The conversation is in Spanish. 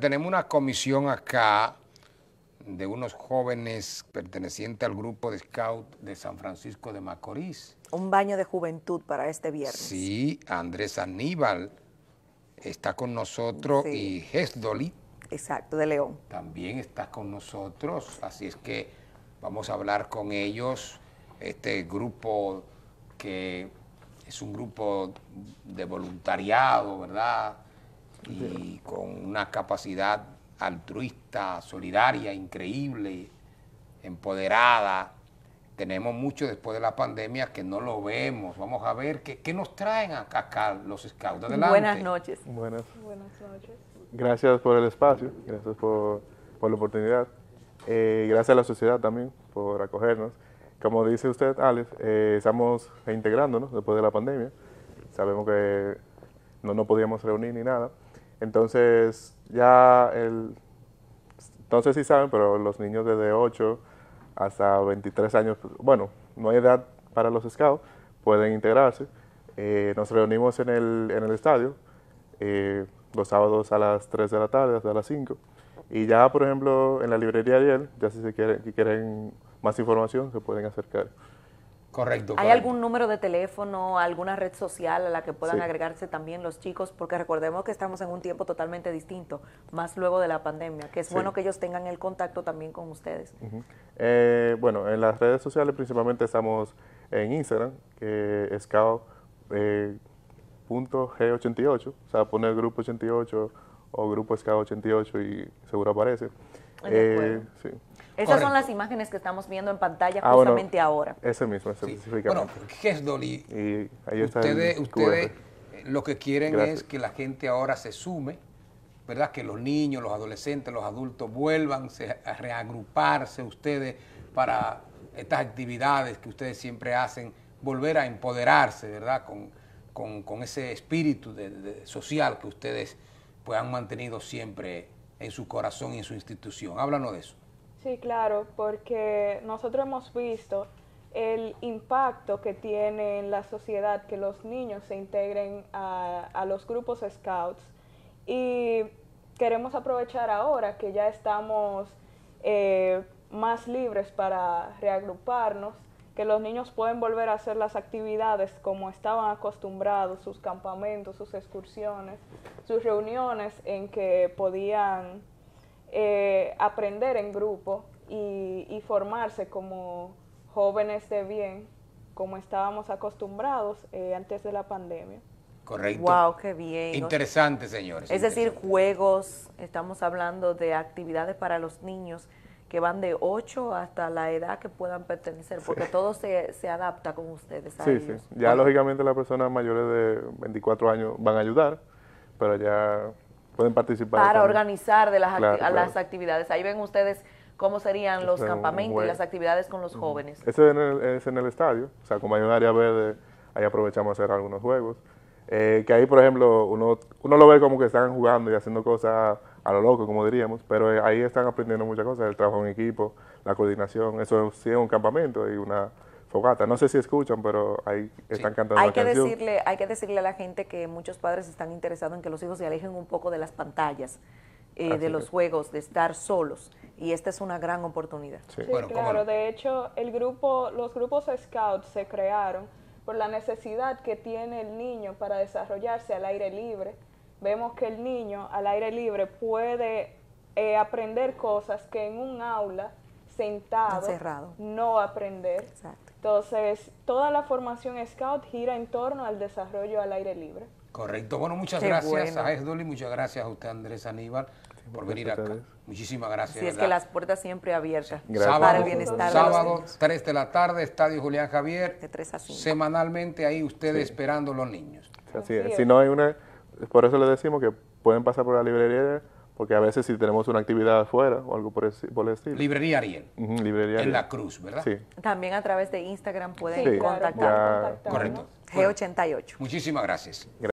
Tenemos una comisión acá de unos jóvenes pertenecientes al grupo de scout de San Francisco de Macorís. Un baño de juventud para este viernes. Sí, Andrés Aníbal está con nosotros y Gesdoli. Exacto, de León. También está con nosotros, así es que vamos a hablar con ellos, este grupo que es un grupo de voluntariado, ¿verdad?, y con una capacidad altruista, solidaria, increíble, empoderada. Tenemos mucho después de la pandemia que no lo vemos. Vamos a ver qué, nos traen acá, acá los scouts. Adelante. Buenas noches. Buenas. Buenas noches. Gracias por el espacio, gracias por, la oportunidad. Eh, gracias a la sociedad también por acogernos. Como dice usted, Alex, eh, estamos reintegrándonos después de la pandemia. Sabemos que no nos podíamos reunir ni nada, entonces, ya el, entonces si saben, pero los niños desde 8 hasta 23 años, pues, bueno, no hay edad para los scouts, pueden integrarse. Eh, nos reunimos en el, estadio eh, los sábados a las 3 de la tarde, hasta las 5. Y ya, por ejemplo, en la librería de él, ya si quieren, si quieren más información, se pueden acercar. Correcto. ¿Hay algún número de teléfono, alguna red social a la que puedan agregarse también los chicos? Porque recordemos que estamos en un tiempo totalmente distinto, más luego de la pandemia, que es bueno que ellos tengan el contacto también con ustedes. Eh, bueno, en las redes sociales principalmente estamos en Instagram, que es cao, 88 eh, o sea, pone el grupo 88 o Grupo SK 88 y seguro aparece. Eh, Esas son las imágenes que estamos viendo en pantalla ah, justamente ahora. Ese mismo, ese específicamente. Bueno, ¿qué ustedes, ustedes eh, lo que quieren es que la gente ahora se sume, ¿verdad? Que los niños, los adolescentes, los adultos vuelvan a reagruparse ustedes para estas actividades que ustedes siempre hacen, volver a empoderarse, ¿verdad? Con, ese espíritu social que ustedes pues han mantenido siempre en su corazón y en su institución. Háblanos de eso. Sí, claro, porque nosotros hemos visto el impacto que tiene en la sociedad que los niños se integren a, los grupos scouts y queremos aprovechar ahora que ya estamos eh, más libres para reagruparnos que los niños pueden volver a hacer las actividades como estaban acostumbrados, sus campamentos, sus excursiones, sus reuniones en que podían eh, aprender en grupo y, formarse como jóvenes de bien, como estábamos acostumbrados eh, antes de la pandemia. Correcto. Wow, qué bien. Interesante, señores. Es decir, juegos, estamos hablando de actividades para los niños que van de 8 hasta la edad que puedan pertenecer, porque todo se, adapta con ustedes. sí, sí. Ya lógicamente las personas mayores de 24 años van a ayudar, pero ya pueden participar. Para organizar de las, actividades. Ahí ven ustedes cómo serían los campamentos y las actividades con los jóvenes. Eso es en el estadio, o sea, como hay un área verde, ahí aprovechamos a hacer algunos juegos. Eh, que ahí, por ejemplo, uno, uno lo ve como que están jugando y haciendo cosas a lo loco, como diríamos, pero eh, ahí están aprendiendo muchas cosas, el trabajo en equipo, la coordinación, eso sí es un campamento y una fogata. No sé si escuchan, pero ahí están cantando hay que Decirle, hay que decirle a la gente que muchos padres están interesados en que los hijos se alejen un poco de las pantallas, eh, de los juegos, de estar solos. Y esta es una gran oportunidad. Sí, claro. De hecho, el grupo, los grupos Scouts se crearon por la necesidad que tiene el niño para desarrollarse al aire libre vemos que el niño al aire libre puede eh, aprender cosas que en un aula sentado no aprender. Entonces, toda la formación Scout gira en torno al desarrollo al aire libre. Correcto. Bueno, muchas gracias bueno. a muchas gracias a usted, Andrés Aníbal, por venir acá. Muchísimas gracias. Sí, es que las puertas siempre abiertas para el bienestar sábado, 3 de la tarde, Estadio Julián Javier. De 3 a 5. Semanalmente ahí ustedes esperando esperando los niños. Así es. Si no hay una por eso le decimos que pueden pasar por la librería, porque a veces si tenemos una actividad afuera o algo por el, estilo. Librería Ariel. librería Ariel. En la cruz, ¿verdad? Sí. También a través de Instagram pueden contactar. Correcto. G88. muchísimas gracias. gracias.